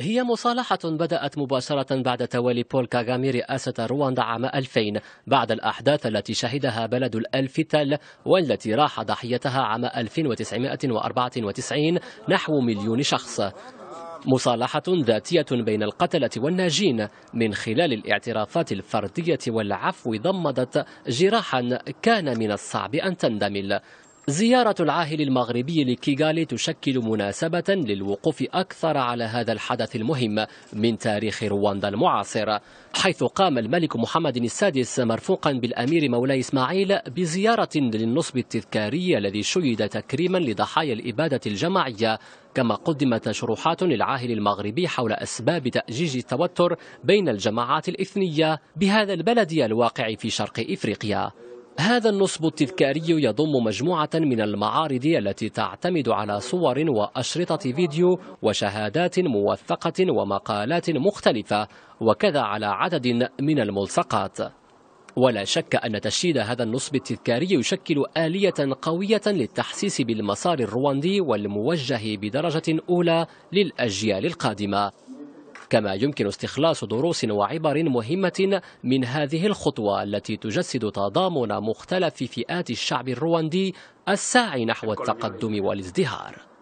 هي مصالحة بدأت مباشرة بعد تولي بول كاغامي رئاسة رواندا عام 2000 بعد الأحداث التي شهدها بلد الألف تل والتي راح ضحيتها عام 1994 نحو مليون شخص مصالحة ذاتية بين القتلة والناجين من خلال الاعترافات الفردية والعفو ضمدت جراحا كان من الصعب أن تندمل زيارة العاهل المغربي لكيغالي تشكل مناسبة للوقوف أكثر على هذا الحدث المهم من تاريخ رواندا المعاصر حيث قام الملك محمد السادس مرفوقا بالأمير مولاي إسماعيل بزيارة للنصب التذكاري الذي شيد تكريما لضحايا الإبادة الجماعية كما قدمت شروحات للعاهل المغربي حول أسباب تأجيج التوتر بين الجماعات الإثنية بهذا البلد الواقع في شرق إفريقيا هذا النصب التذكاري يضم مجموعة من المعارض التي تعتمد على صور وأشرطة فيديو وشهادات موثقة ومقالات مختلفة وكذا على عدد من الملصقات ولا شك أن تشييد هذا النصب التذكاري يشكل آلية قوية للتحسيس بالمسار الرواندي والموجه بدرجة أولى للأجيال القادمة كما يمكن استخلاص دروس وعبر مهمة من هذه الخطوة التي تجسد تضامن مختلف فئات الشعب الرواندي الساعي نحو التقدم والازدهار